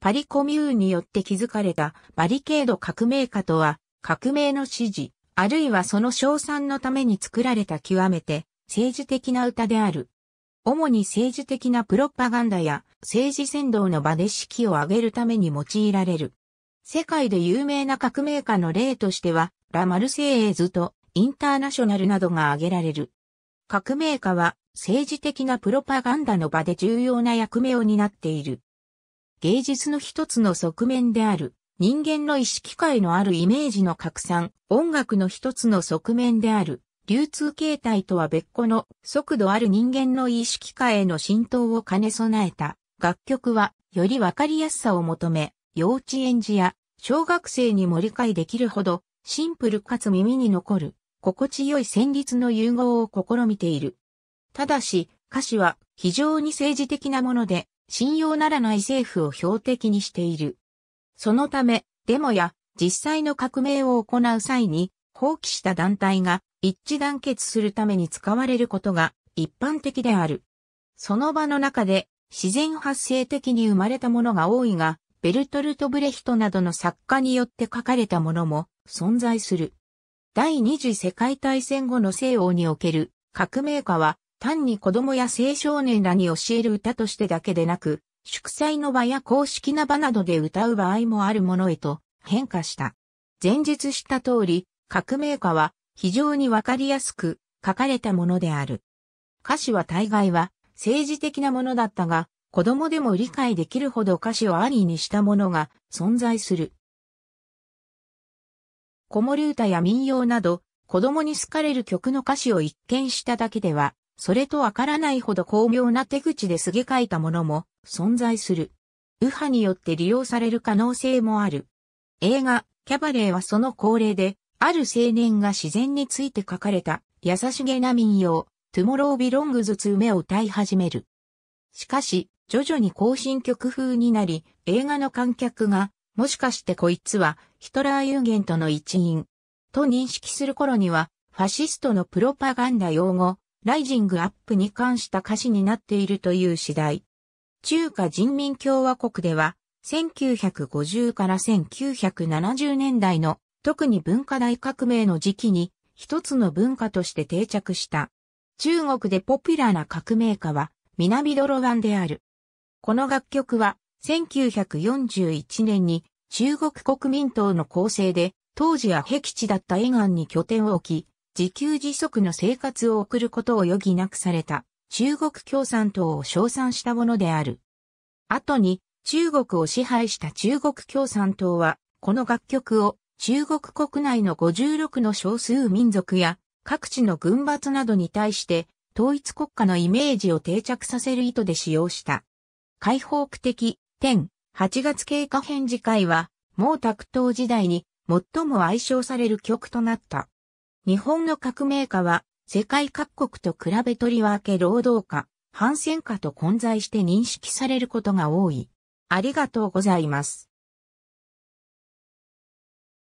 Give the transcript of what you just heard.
パリコミューンによって築かれたバリケード革命家とは、革命の支持、あるいはその称賛のために作られた極めて政治的な歌である。主に政治的なプロパガンダや政治扇動の場で式を挙げるために用いられる。世界で有名な革命家の例としては、ラ・マルセイエーズとインターナショナルなどが挙げられる。革命家は政治的なプロパガンダの場で重要な役目を担っている。芸術の一つの側面である、人間の意識界のあるイメージの拡散、音楽の一つの側面である、流通形態とは別個の速度ある人間の意識界への浸透を兼ね備えた楽曲はよりわかりやすさを求め、幼稚園児や小学生にも理解できるほどシンプルかつ耳に残る心地よい旋律の融合を試みている。ただし歌詞は非常に政治的なもので信用ならない政府を標的にしている。そのため、デモや実際の革命を行う際に、放棄した団体が一致団結するために使われることが一般的である。その場の中で自然発生的に生まれたものが多いが、ベルトルト・ブレヒトなどの作家によって書かれたものも存在する。第二次世界大戦後の西欧における革命家は単に子供や青少年らに教える歌としてだけでなく、祝祭の場や公式な場などで歌う場合もあるものへと変化した。前述した通り、革命歌は非常にわかりやすく書かれたものである。歌詞は大概は政治的なものだったが、子供でも理解できるほど歌詞をありにしたものが存在する。子守歌や民謡など、子供に好かれる曲の歌詞を一見しただけでは、それとわからないほど巧妙な手口ですげ替えたものも存在する。右派によって利用される可能性もある。映画、キャバレーはその恒例で、ある青年が自然について書かれた、優しげな民謡、トゥモロービロングズツ夢を歌い始める。しかし、徐々に行進曲風になり、映画の観客が、もしかしてこいつは、ヒトラー有限との一員、と認識する頃には、ファシストのプロパガンダ用語、ライジングアップに関した歌詞になっているという次第。中華人民共和国では、1950から1970年代の特に文化大革命の時期に一つの文化として定着した。中国でポピュラーな革命家は南ドロワンである。この楽曲は1941年に中国国民党の構成で当時は僻地だった沿岸に拠点を置き、自給自足の生活を送ることを余儀なくされた中国共産党を称賛したものである。後に中国を支配した中国共産党は、この楽曲を中国国内の56の少数民族や各地の軍閥などに対して統一国家のイメージを定着させる意図で使用した。解放区的、天、8月経過編次会は、毛沢東時代に最も愛称される曲となった。日本の革命家は、世界各国と比べとりわけ労働家、反戦家と混在して認識されることが多い。ありがとうございます。